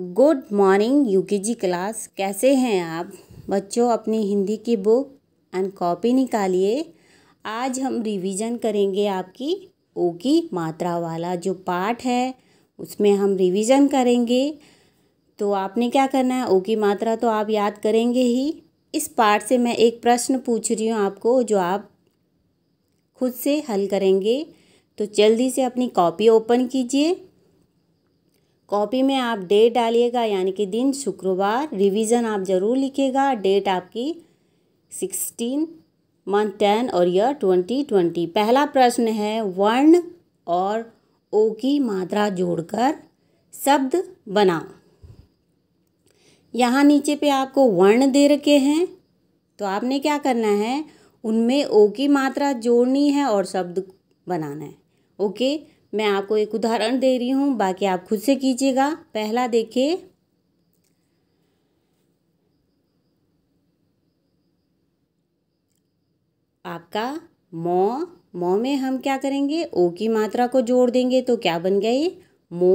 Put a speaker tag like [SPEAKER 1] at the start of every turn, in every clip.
[SPEAKER 1] Good morning UKG class कैसे हैं आप बच्चों अपनी हिंदी की बुक एंड कॉपी निकालिए आज हम रिवीजन करेंगे आपकी ओ की मात्रा वाला जो पाठ है उसमें हम रिवीजन करेंगे तो आपने क्या करना है ओ की मात्रा तो आप याद करेंगे ही इस पाठ से मैं एक प्रश्न पूछ रही हूँ आपको जो आप खुद से हल करेंगे तो जल्दी से अपनी कॉपी ओपन कीजिए कॉपी में आप डेट डालिएगा यानी कि दिन शुक्रवार रिवीजन आप ज़रूर लिखिएगा डेट आपकी सिक्सटीन मंथ टेन और ईयर ट्वेंटी ट्वेंटी पहला प्रश्न है वर्ण और ओ की मात्रा जोड़कर शब्द बनाओ यहाँ नीचे पे आपको वर्ण दे रखे हैं तो आपने क्या करना है उनमें ओ की मात्रा जोड़नी है और शब्द बनाना है ओके मैं आपको एक उदाहरण दे रही हूँ बाकी आप खुद से कीजिएगा पहला देखिए आपका मो मो में हम क्या करेंगे ओ की मात्रा को जोड़ देंगे तो क्या बन गया ये मो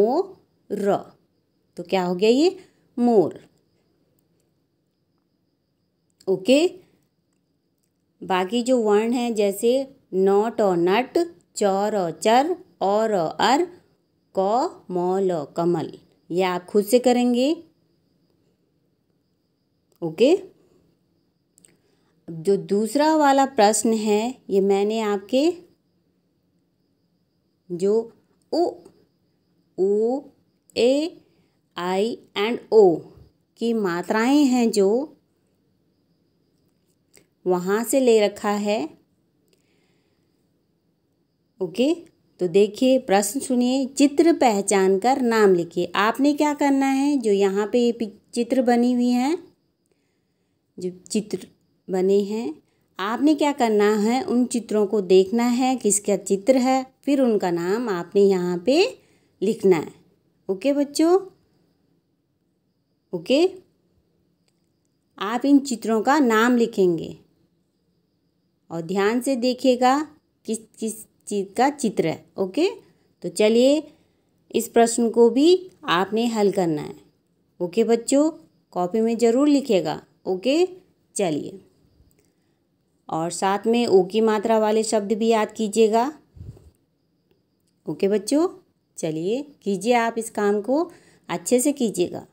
[SPEAKER 1] र तो क्या हो गया ये मोर ओके बाकी जो वर्ण हैं जैसे नॉट और नट चौर और चर और अर क मौल कमल यह आप खुद से करेंगे ओके जो दूसरा वाला प्रश्न है ये मैंने आपके जो ओ ओ ए आई एंड ओ की मात्राएं हैं जो वहाँ से ले रखा है ओके okay? तो देखिए प्रश्न सुनिए चित्र पहचान कर नाम लिखिए आपने क्या करना है जो यहाँ पे ये चित्र बनी हुई हैं जो चित्र बने हैं आपने क्या करना है उन चित्रों को देखना है किसका चित्र है फिर उनका नाम आपने यहाँ पे लिखना है ओके बच्चों ओके आप इन चित्रों का नाम लिखेंगे और ध्यान से देखिएगा किस किस का चित्र है ओके तो चलिए इस प्रश्न को भी आपने हल करना है ओके बच्चों कॉपी में ज़रूर लिखेगा ओके चलिए और साथ में ओ की मात्रा वाले शब्द भी याद कीजिएगा ओके बच्चों चलिए कीजिए आप इस काम को अच्छे से कीजिएगा